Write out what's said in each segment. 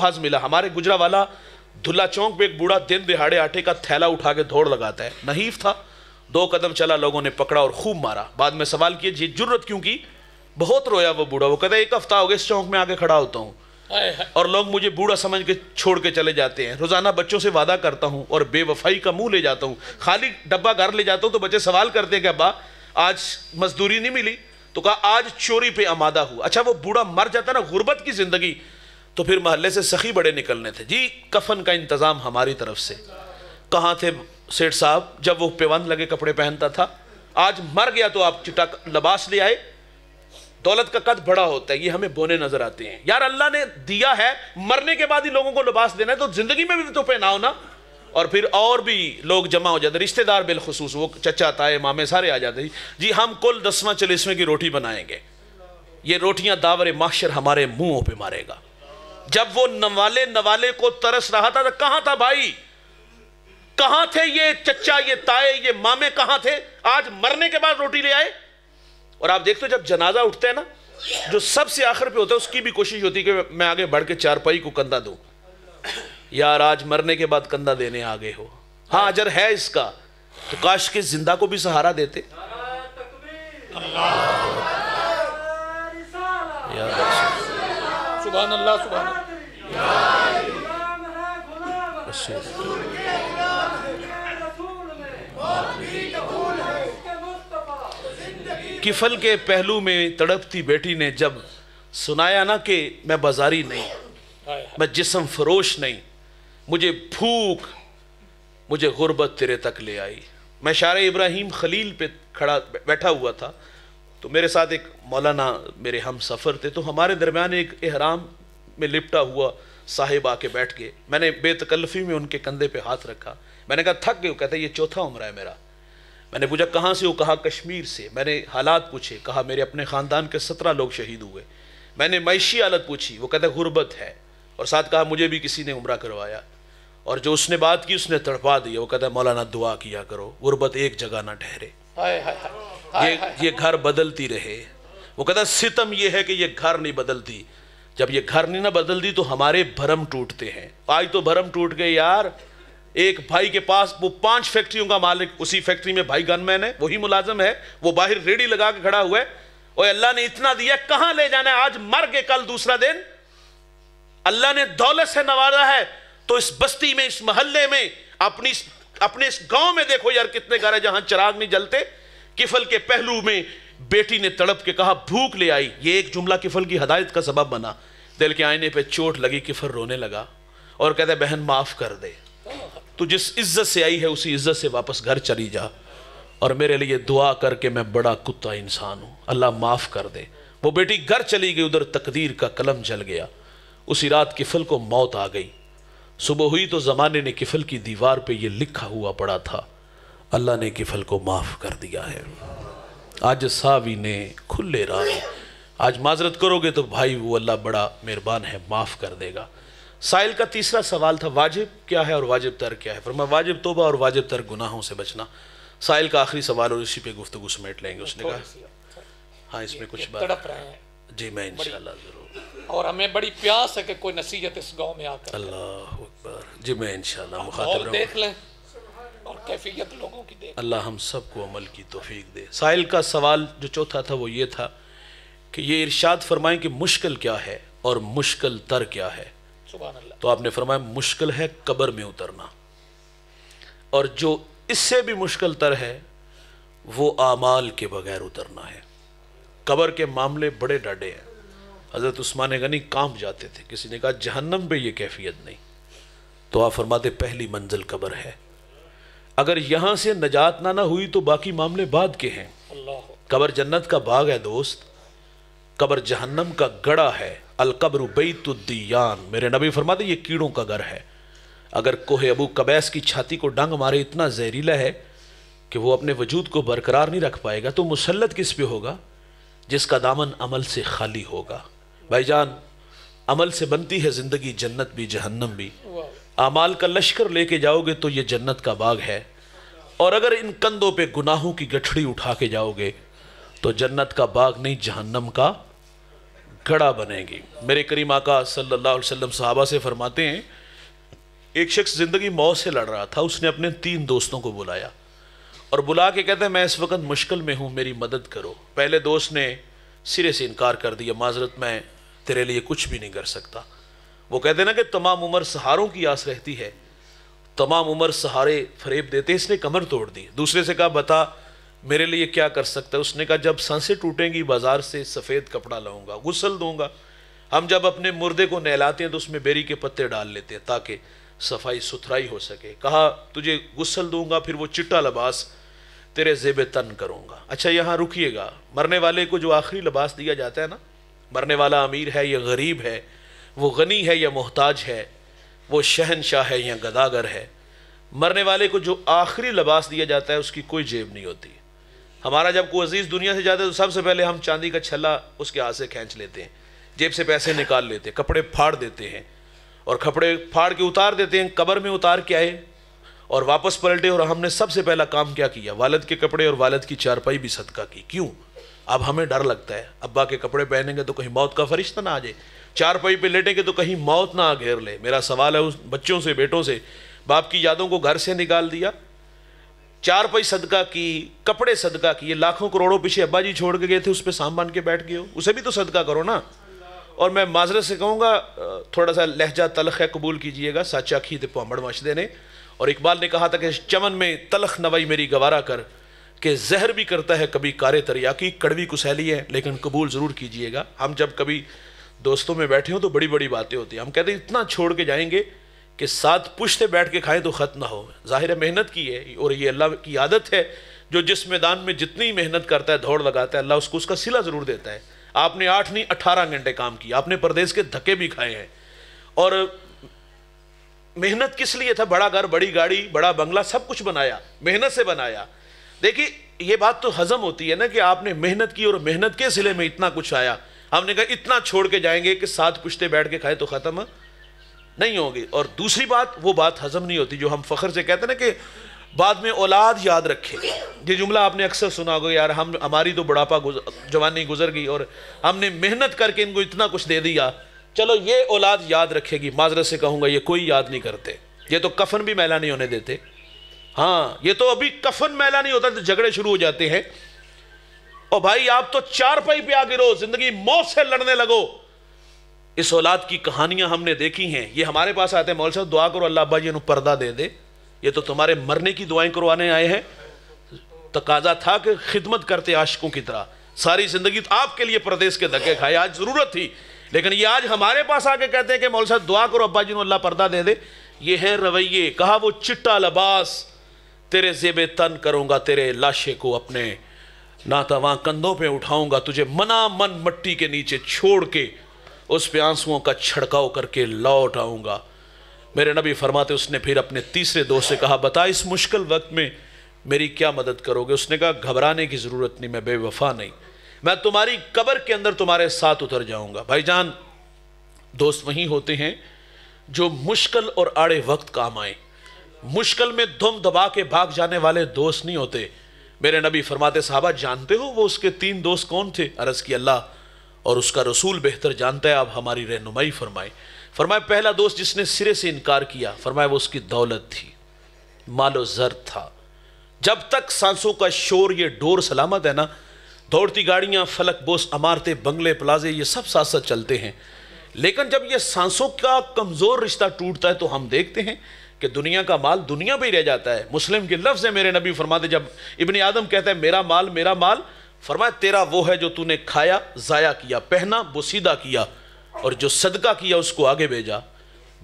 हज मिला हमारे वाला धुल्ला चौक पे एक बूढ़ा दिन दिहाड़े आटे का थैला उठा के दौड़ लगाता है नहीफ था दो कदम चला लोगों ने पकड़ा और खूब मारा बाद में सवाल किए जी जरूरत क्यों की बहुत रोया वो बूढ़ा वो कहता है एक हफ्ता हो गया इस चौक में आके खड़ा होता हूँ और लोग मुझे बूढ़ा समझ के छोड़ के चले जाते हैं रोज़ाना बच्चों से वादा करता हूँ और बेवफाई का मुंह ले जाता हूँ खाली डब्बा घर ले जाता हूँ तो बच्चे सवाल करते हैं कि अब्बा आज मजदूरी नहीं मिली तो कहा आज चोरी पे आमादा हुआ अच्छा वो बूढ़ा मर जाता ना गुर्बत की ज़िंदगी तो फिर महल्ले से सखी बड़े निकलने थे जी कफन का इंतज़ाम हमारी तरफ से कहाँ थे सेठ साहब जब वो पेवंद लगे कपड़े पहनता था आज मर गया तो आप चिटा लबाश ले आए दौलत का कद बड़ा होता है ये हमें बोने नजर आते हैं यार अल्लाह ने दिया है मरने के बाद ही लोगों को लबास देना है तो जिंदगी में भी तो पहनाओ ना और फिर और भी लोग जमा हो जाते रिश्तेदार बिलखसूस वो चचा ताए मामे सारे आ जाते जी हम कुल दसवां चालीसवें की रोटी बनाएंगे ये रोटियां दावर माशर हमारे मुंहों पे मारेगा जब वो नवाले नवाले को तरस रहा था तो कहां था भाई कहां थे ये चचा ये ताए ये मामे कहां थे आज मरने के बाद रोटी ले आए और आप देखते हो जब जनाजा उठते हैं ना जो सबसे आखिर पे होता है उसकी भी कोशिश होती है कि मैं आगे बढ़ के चारपाई को कंधा दू यार आज मरने के बाद कंधा देने आगे हो हाँ अजर है इसका तो काश के जिंदा को भी सहारा देते यार अल्लाह किफल के पहलू में तड़पती बेटी ने जब सुनाया ना कि मैं बाजारी नहीं मैं जिसम फरोश नहीं मुझे भूख मुझे गुर्बत तेरे तक ले आई मैं शार इब्राहिम खलील पे खड़ा बैठा हुआ था तो मेरे साथ एक मौलाना मेरे हम सफ़र थे तो हमारे दरमियान एक एहराम में लिपटा हुआ साहिब आके बैठ गए मैंने बेतकल्फ़ी में उनके कंधे पे हाथ रखा मैंने कहा थक गए वो कहते ये चौथा उम्र है मेरा मैंने पूछा कहाँ से वो कहा कश्मीर से मैंने हालात पूछे कहा मेरे अपने ख़ानदान के सत्रह लोग शहीद हुए मैंने मैशी हालत पूछी वो कहते गुर्बत है और साथ कहा मुझे भी किसी ने उम्र करवाया और जो उसने बात की उसने तड़पा दिया वो कहता है मौलाना दुआ किया करो गुर्बत एक जगह ना ठहरे ये ये घर बदलती रहे वो कहता सितम ये है कि ये घर नहीं बदलती जब ये घर नहीं ना बदलती तो हमारे भरम टूटते हैं आज तो भरम टूट गए यार एक भाई के पास वो पांच फैक्ट्रियों का मालिक उसी फैक्ट्री में भाई गनमैन है वही मुलाजम है वो बाहर रेडी लगा के खड़ा हुआ है और अल्लाह ने इतना दिया कहां ले जाना है आज मर के कल दूसरा दिन अल्लाह ने दौलत से नवाजा है तो इस बस्ती में इस मोहल्ले में अपनी अपने इस गांव में देखो यार कितने घर है जहां चिराग नहीं जलते किफल के पहलू में बेटी ने तड़प के कहा भूख ले आई ये एक जुमला किफल की हदायत का सबब बना दिल के आईने पे चोट लगी किफल रोने लगा और कहते बहन माफ कर दे तू जिस इज्जत से आई है उसी इज्जत से वापस घर चली जा और मेरे लिए दुआ करके मैं बड़ा कुत्ता इंसान हूं अल्लाह माफ़ कर दे वो बेटी घर चली गई उधर तकदीर का कलम जल गया उसी रात किफल को मौत आ गई सुबह हुई तो ज़माने ने किफल की दीवार पे ये लिखा हुआ पड़ा था अल्लाह ने किफल को माफ़ कर दिया है आज सावी ने खुले राह आज माजरत करोगे तो भाई वो अल्लाह बड़ा मेहरबान है माफ़ कर देगा साइल का तीसरा सवाल था वाजिब क्या है और वाजिब तर क्या है फरमा वाजिब तोबा और वाजिब तर गुनाहों से बचना साइल का आखिरी सवाल और इसी पे गुफ्तु समेट लेंगे उसने कहा हाँ इसमें कुछ बात तड़प रहे हैं जी मैं इंशाल्लाह ज़रूर और हमें बड़ी प्यास है कि कोई नसीहत इस गाँव में आकर अल्लाह जी मैं इंशाल्लाह मुखातिब देख लें और कैफियत लोगों की देख अल्लाह हम सबको अमल की तोफीक दे साहिल का सवाल जो चौथा था वो ये था कि ये इरशाद फरमाएं कि मुश्किल क्या है और मुश्किल तर क्या है तो आपने फरमाया मुश्किल है कब्र में उतरना और जो इससे भी मुश्किल तर है वो आमाल के बगैर उतरना है कब्र के मामले बड़े डाडे हैं हज़रत उस्मान गनी कांप जाते थे किसी ने कहा जहन्नम पे ये कैफियत नहीं तो आप फरमाते पहली मंजिल कबर है अगर यहां से नजात ना ना हुई तो बाकी मामले बाद के हैं कबर जन्नत का बाग है दोस्त कबर जहन्नम का गड़ा है अलकब्र बैतुद्दीयान मेरे नबी फरमाते ये कीड़ों का घर है अगर कोहे अबू कबैस की छाती को डंग मारे इतना जहरीला है कि वो अपने वजूद को बरकरार नहीं रख पाएगा तो मुसलत किस पे होगा जिसका दामन अमल से खाली होगा भाईजान अमल से बनती है ज़िंदगी जन्नत भी जहन्नम भी अमाल का लश्कर लेके जाओगे तो ये जन्नत का बाग है और अगर इन कंधों पे गुनाहों की गठड़ी उठा के जाओगे तो जन्नत का बाग नहीं जहन्नम का गड़ा बनेगी मेरे करीम आका सल्लल्लाहु अलैहि वसल्लम सहाबा से फरमाते हैं एक शख्स ज़िंदगी मौत से लड़ रहा था उसने अपने तीन दोस्तों को बुलाया और बुला के कहते हैं मैं इस वक्त मुश्किल में हूँ मेरी मदद करो पहले दोस्त ने सिरे से इनकार कर दिया माजरत मैं तेरे लिए कुछ भी नहीं कर सकता वो कहते हैं ना कि तमाम उम्र सहारों की आस रहती है तमाम उम्र सहारे फरेब देते इसने कमर तोड़ दी दूसरे से कहा बता मेरे लिए क्या कर सकता है उसने कहा जब सांसें टूटेंगी बाजार से सफ़ेद कपड़ा लाऊंगा गुसल दूंगा हम जब अपने मुर्दे को नहलाते हैं तो उसमें बेरी के पत्ते डाल लेते हैं ताकि सफाई सुथराई हो सके कहा तुझे गुस्सल दूंगा फिर वो चिट्टा लबास तेरे जेब तन करूँगा अच्छा यहाँ रुकिएगा मरने वाले को जो आखिरी लबास दिया जाता है ना मरने वाला अमीर है या गरीब है वो गनी है या मोहताज है वो शहनशाह है या गदागर है मरने वाले को जो आखिरी लबास दिया जाता है उसकी कोई जेब नहीं होती हमारा जब कोई अजीज़ दुनिया से जाता है तो सबसे पहले हम चांदी का छल्ला उसके हाथ से खींच लेते हैं जेब से पैसे निकाल लेते हैं कपड़े फाड़ देते हैं और कपड़े फाड़ के उतार देते हैं कबर में उतार के आए और वापस पलटे और हमने सबसे पहला काम क्या किया वालद के कपड़े और वालद की चारपाई भी सदका की क्यों अब हमें डर लगता है अब्बा के कपड़े पहनेंगे तो कहीं मौत का फरिश्ता ना आ जाए चार पाई पे लेटेंगे तो कहीं मौत ना घेर ले मेरा सवाल है उस बच्चों से बेटों से बाप की यादों को घर से निकाल दिया चार पाई सदका की कपड़े सदका किए लाखों करोड़ों पीछे अब्बा जी छोड़ के गए थे उस पर साम के बैठ गए हो उसे भी तो सदका करो ना और मैं माजरत से कहूँगा थोड़ा सा लहजा तलख है कबूल कीजिएगा साचा खी ते पामड़ मशदे ने और इकबाल ने कहा था कि चमन में तलख नवाई मेरी गवारा कर कि जहर भी करता है कभी कारे तरिया की कड़वी कुसैली है लेकिन कबूल ज़रूर कीजिएगा हम जब कभी दोस्तों में बैठे हों तो बड़ी बड़ी बातें होती हैं हम कहते हैं इतना छोड़ के जाएंगे कि साथ पुश्ते बैठ के खाएं तो ख़त्म ना हो ज़ाहिर मेहनत की है और ये अल्लाह की आदत है जो जिस मैदान में जितनी मेहनत करता है दौड़ लगाता है अल्लाह उसको उसका सिला ज़रूर देता है आपने आठ नहीं अट्ठारह घंटे काम किया आपने परदेश के धक्के भी खाए हैं और मेहनत किस लिए था बड़ा घर बड़ी गाड़ी बड़ा बंगला सब कुछ बनाया मेहनत से बनाया देखिए ये बात तो हजम होती है ना कि आपने मेहनत की और मेहनत के सिले में इतना कुछ आया हमने कहा इतना छोड़ के जाएंगे कि सात कुश्ते बैठ के खाए तो ख़त्म नहीं होगी और दूसरी बात वो बात हजम नहीं होती जो हम फ़ख्र से कहते ना कि बाद में औलाद याद रखे ये जुमला आपने अक्सर सुना होगा यार हम हमारी तो बुढ़ापा जवानी गुजर गई और हमने मेहनत करके इनको इतना कुछ दे दिया चलो ये औलाद याद रखेगी माजरत से कहूँगा ये कोई याद नहीं करते ये तो कफन भी मैला नहीं होने देते हाँ ये तो अभी कफन मैला नहीं होता तो झगड़े शुरू हो जाते हैं और भाई आप तो चार पाई पे आ गिरो जिंदगी मौत से लड़ने लगो इस औलाद की कहानियां हमने देखी हैं ये हमारे पास आते हैं मौल साहब दुआ करो अल्लाह अब्बा पर्दा दे दे ये तो तुम्हारे मरने की दुआएं करवाने आए हैं तकाजा था कि खिदमत करते आशकों की तरह सारी जिंदगी तो आपके लिए प्रदेश के धक्के खाए आज ज़रूरत थी लेकिन ये आज हमारे पास आके कहते हैं कि मौल साहब दुआ करो अब्बा जी अल्लाह पर्दा दे दे ये है रवैये कहा वो चिट्टा लबास तेरे जेब तन करूंगा तेरे लाशे को अपने नातावा कंधों पे उठाऊंगा तुझे मना मन मट्टी के नीचे छोड़ के उस पे आंसुओं का छिड़काव करके लौट आऊंगा मेरे नबी फरमाते उसने फिर अपने तीसरे दोस्त से कहा बता इस मुश्किल वक्त में मेरी क्या मदद करोगे उसने कहा घबराने की ज़रूरत नहीं मैं बेवफा नहीं मैं तुम्हारी कबर के अंदर तुम्हारे साथ उतर जाऊंगा भाईजान दोस्त वहीं होते हैं जो मुश्किल और आड़े वक्त काम आए मुश्किल में धुम दबा के भाग जाने वाले दोस्त नहीं होते मेरे नबी फरमाते साहबा जानते हो वो उसके तीन दोस्त कौन थे अरस की अल्लाह और उसका रसूल बेहतर जानता है आप हमारी रहनुमाई फरमाए फरमाए पहला दोस्त जिसने सिरे से इनकार किया फरमाए वो उसकी दौलत थी मालो जर था जब तक सांसों का शोर ये डोर सलामत है ना दौड़ती गाड़ियाँ फलक बोस अमारते बंगले प्लाजे ये सब साथ साथ चलते हैं लेकिन जब ये सांसों का कमज़ोर रिश्ता टूटता है तो हम देखते हैं कि दुनिया का माल दुनिया पर ही रह जाता है मुस्लिम के लफ्ज़ है मेरे नबी फरमाते जब इबन आदम कहते है मेरा माल मेरा माल फरमाया तेरा वो है जो तूने खाया ज़ाया किया पहना बोसीदा किया और जो सदका किया उसको आगे भेजा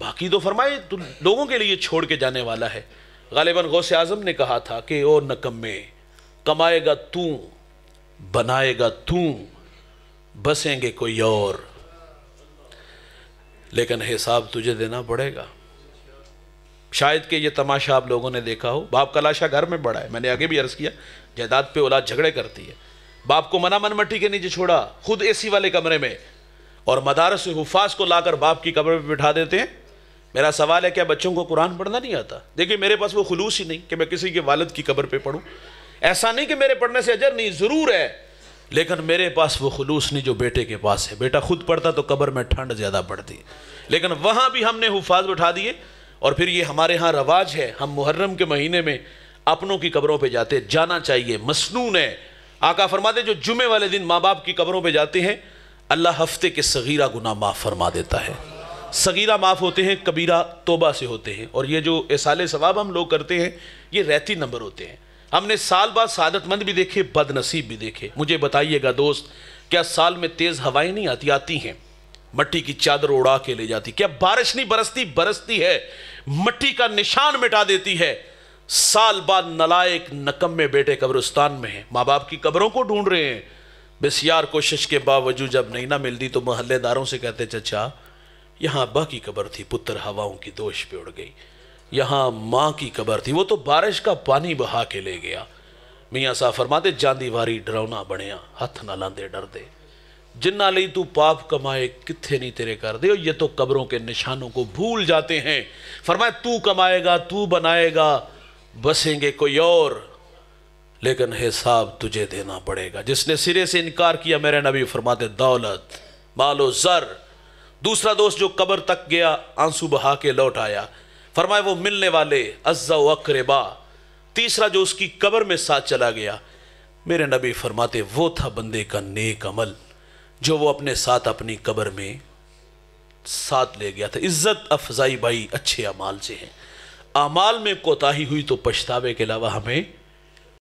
बाकी तो फरमाए तू लोगों के लिए छोड़ के जाने वाला है गालिबा गौस आज़म ने कहा था कि ओ नकमे कमाएगा तू बनाएगा तू बसेंगे कोई और लेकिन हिसाब तुझे देना पड़ेगा शायद कि ये तमाशा आप लोगों ने देखा हो बाप का लाशा घर में बड़ा है मैंने आगे भी अर्ज़ किया जायदाद पे औलाद झगड़े करती है बाप को मना मन मट्टी के नीचे छोड़ा खुद एसी वाले कमरे में और मदारस हुफाज को लाकर बाप की कमरे में बिठा देते हैं मेरा सवाल है क्या बच्चों को कुरान पढ़ना नहीं आता देखिए मेरे पास वो खुलूस ही नहीं कि मैं किसी के वालद की कब्र पे पढ़ूँ ऐसा नहीं कि मेरे पढ़ने से अजर नहीं ज़रूर है लेकिन मेरे पास वो खलूस नहीं जो बेटे के पास है बेटा खुद पढ़ता तो कब्र में ठंड ज़्यादा पड़ती लेकिन वहाँ भी हमने हुफाज बैठा दिए और फिर ये हमारे यहाँ रवाज है हम मुहर्रम के महीने में अपनों की कब्रों पे जाते जाना चाहिए मसनून है आका फरमाते जो जुमे वाले दिन माँ बाप की कब्रों पे जाते हैं अल्लाह हफ्ते के सगीरा गुना माफ़ फरमा देता है सगीरा माफ़ होते हैं कबीरा तोबा से होते हैं और ये जो एसाल सवाब हम लोग करते हैं ये रहती नंबर होते हैं हमने साल बाद सादतमंद भी देखे बदनसीब भी देखे मुझे बताइएगा दोस्त क्या साल में तेज़ हवाएं नहीं आती आती हैं मट्टी की चादर उड़ा के ले जाती क्या बारिश नहीं बरसती बरसती है मट्टी का निशान मिटा देती है साल बाद नलायक नकम्मे बेटे कब्रिस्तान में है माँ बाप की कब्रों को ढूंढ रहे हैं यार कोशिश के बावजूद जब नहीं ना मिलती तो मोहल्लेदारों से कहते चचा यहाँ अब्बा की कब्र थी पुत्र हवाओं की दोष पे उड़ गई यहां माँ की कब्र थी वो तो बारिश का पानी बहा के ले गया मियाँ साहब फरमाते जांदी वारी डरावना बनिया हथ ना लांदे डर दे जिन्ना लई तू पाप कमाए कितने नहीं तेरे कर दे ये तो कब्रों के निशानों को भूल जाते हैं फरमाए तू कमाएगा तू बनाएगा बसेंगे कोई और लेकिन हिसाब तुझे देना पड़ेगा जिसने सिरे से इनकार किया मेरे नबी फरमाते दौलत मालो जर दूसरा दोस्त जो कब्र तक गया आंसू बहा के लौट आया फरमाए वो मिलने वाले अज्जा अकरेबा तीसरा जो उसकी कब्र में साथ चला गया मेरे नबी फरमाते वो था बंदे का नेक अमल जो वो अपने साथ अपनी कब्र में साथ ले गया था इज़्ज़त अफजाई भाई अच्छे अमाल से हैं अमाल में कोताही हुई तो पछतावे के अलावा हमें